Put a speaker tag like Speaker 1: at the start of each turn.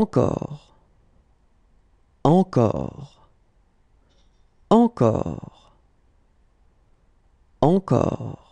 Speaker 1: encore, encore, encore, encore.